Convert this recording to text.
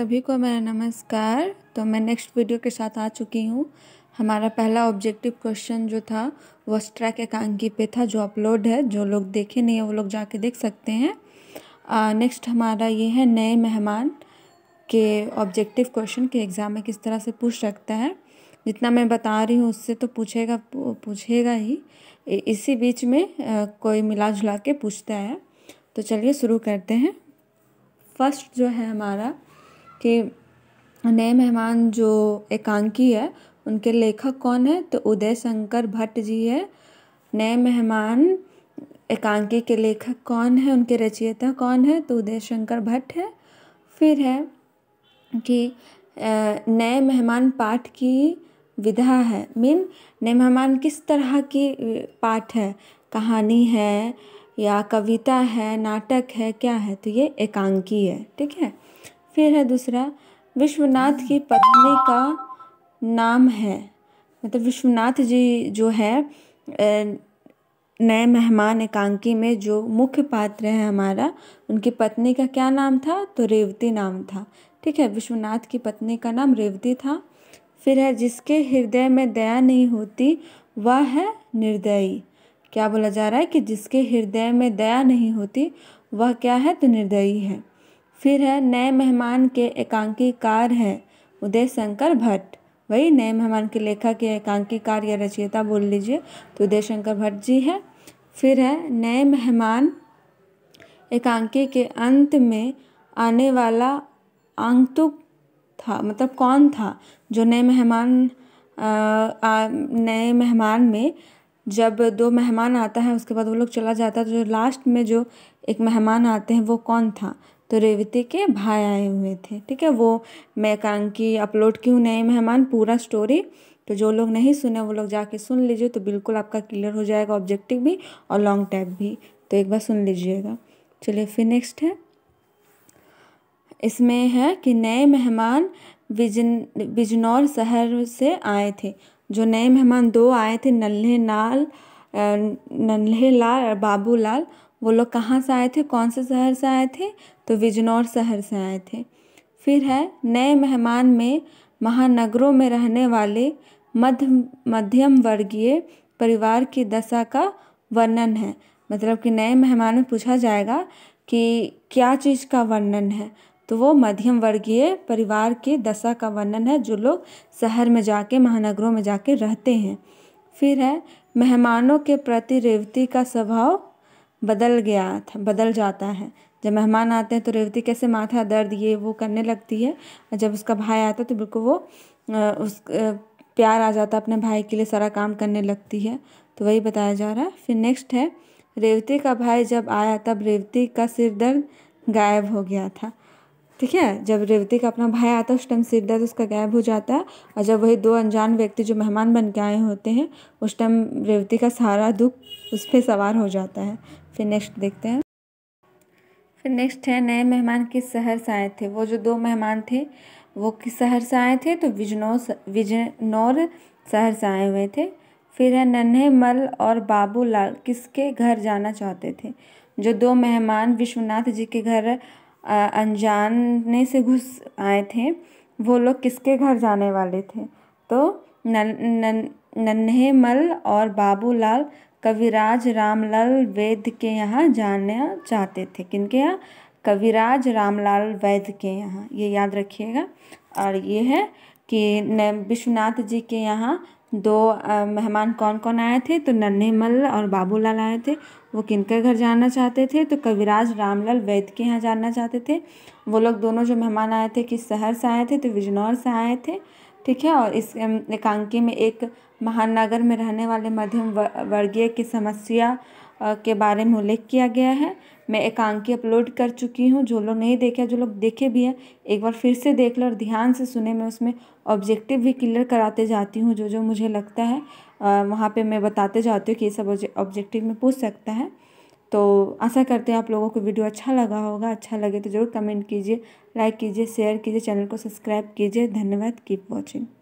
सभी को मेरा नमस्कार तो मैं नेक्स्ट वीडियो के साथ आ चुकी हूँ हमारा पहला ऑब्जेक्टिव क्वेश्चन जो था वो स्ट्रैक एकांकी पे था जो अपलोड है जो लोग देखे नहीं है वो लोग जाके देख सकते हैं नेक्स्ट हमारा ये है नए मेहमान के ऑब्जेक्टिव क्वेश्चन के एग्ज़ाम में किस तरह से पूछ सकता है जितना मैं बता रही हूँ उससे तो पूछेगा पूछेगा ही इसी बीच में कोई मिला जुला के पूछता है तो चलिए शुरू करते हैं फर्स्ट जो है हमारा कि नए मेहमान जो एकांकी है उनके लेखक कौन है तो उदय शंकर भट्ट जी है नए मेहमान एकांकी के लेखक कौन है उनके रचयिता कौन है तो उदय शंकर भट्ट है फिर है कि नए मेहमान पाठ की विधा है मीन नए मेहमान किस तरह की पाठ है कहानी है या कविता है नाटक है क्या है तो ये एकांकी है ठीक है फिर है दूसरा विश्वनाथ की पत्नी का नाम है मतलब विश्वनाथ जी जो है नए मेहमान एकांकी में जो मुख्य पात्र है हमारा उनकी पत्नी का क्या नाम था तो रेवती नाम था ठीक है विश्वनाथ की पत्नी का नाम रेवती था फिर है जिसके हृदय में दया नहीं होती वह है निर्दयी क्या बोला जा रहा है कि जिसके हृदय में दया नहीं होती वह क्या है तो निर्दयी है फिर है नए मेहमान के एकांकीकार हैं उदय शंकर भट्ट वही नए मेहमान के लेखक या एकांकीकार या रचयिता बोल लीजिए तो उदय शंकर भट्ट जी हैं फिर है नए मेहमान एकांकी के अंत में आने वाला आंतुक था मतलब कौन था जो नए मेहमान नए मेहमान में जब दो मेहमान आता है उसके बाद वो लोग चला जाता है तो जो लास्ट में जो एक मेहमान आते हैं वो कौन था तो रेवती के भाई आए हुए थे ठीक है वो मैं कांकी अपलोड की हूँ नए मेहमान पूरा स्टोरी तो जो लोग नहीं सुने वो लोग जाके सुन लीजिए तो बिल्कुल आपका क्लियर हो जाएगा ऑब्जेक्टिव भी और लॉन्ग टैप भी तो एक बार सुन लीजिएगा चलिए फिर नेक्स्ट है इसमें है कि नए मेहमान बिजन बिजनौर शहर से आए थे जो नए मेहमान दो आए थे नल्हे नाल नल्हे लाल और बाबू लाल वो लोग कहाँ से आए थे कौन से शहर से आए थे तो बिजनौर शहर से आए थे फिर है नए मेहमान में महानगरों में रहने वाले मध्य मध्यम वर्गीय परिवार की दशा का वर्णन है मतलब कि नए मेहमान में पूछा जाएगा कि क्या चीज़ का वर्णन है तो वो मध्यम वर्गीय परिवार की दशा का वर्णन है जो लोग शहर में जाके महानगरों में जाके रहते हैं फिर है मेहमानों के प्रति रेवती का स्वभाव बदल गया था बदल जाता है जब मेहमान आते हैं तो रेवती कैसे माथा दर्द ये वो करने लगती है और जब उसका भाई आता है तो बिल्कुल वो उस प्यार आ जाता है अपने भाई के लिए सारा काम करने लगती है तो वही बताया जा रहा है फिर नेक्स्ट है रेवती का भाई जब आया तब रेवती का सिर दर्द गायब हो गया था ठीक है जब रेवती का अपना भाई आता है उस टाइम सिर दर्द उसका गायब हो जाता है और जब वही दो अनजान व्यक्ति जो मेहमान बन के आए होते हैं उस टाइम रेवती का सारा दुख उस पर सवार हो जाता है फिर नेक्स्ट देखते हैं फिर नेक्स्ट है नए मेहमान किस शहर से आए थे वो जो दो मेहमान थे वो किस शहर से आए थे तो विजनौर विजनौर शहर से आए हुए थे फिर है नन्हे मल और बाबूलाल किसके घर जाना चाहते थे जो दो मेहमान विश्वनाथ जी के घर अनजाने से घुस आए थे वो लोग किसके घर जाने वाले थे तो नन्हे मल और बाबूलाल कविराज रामलाल वैद्य के यहाँ जाना चाहते थे किनके यहाँ कविराज रामलाल वैद्य के यहाँ ये याद रखिएगा और ये है कि विश्वनाथ जी के यहाँ दो मेहमान कौन कौन आए थे तो नन्हे मल और बाबूलाल आए थे वो किनके घर जाना चाहते थे तो कविराज रामलाल वैद्य के यहाँ जाना चाहते थे वो लोग दोनों जो मेहमान आए थे किस शहर से आए थे तो बिजनौर से आए थे ठीक है और इस एकांकी में एक महानगर में रहने वाले मध्यम वर्गीय की समस्या के बारे में उल्लेख किया गया है मैं एकांकी अपलोड कर चुकी हूँ जो लोग नहीं देखे जो लोग देखे भी हैं एक बार फिर से देख लो और ध्यान से सुने मैं उसमें ऑब्जेक्टिव भी क्लियर कराते जाती हूँ जो जो मुझे लगता है वहाँ पे मैं बताते जाती हूँ कि ये सब ऑब्जेक्टिव में पूछ सकता है तो आशा करते हैं आप लोगों को वीडियो अच्छा लगा होगा अच्छा लगे तो ज़रूर कमेंट कीजिए लाइक कीजिए शेयर कीजिए चैनल को सब्सक्राइब कीजिए धन्यवाद कीप वॉचिंग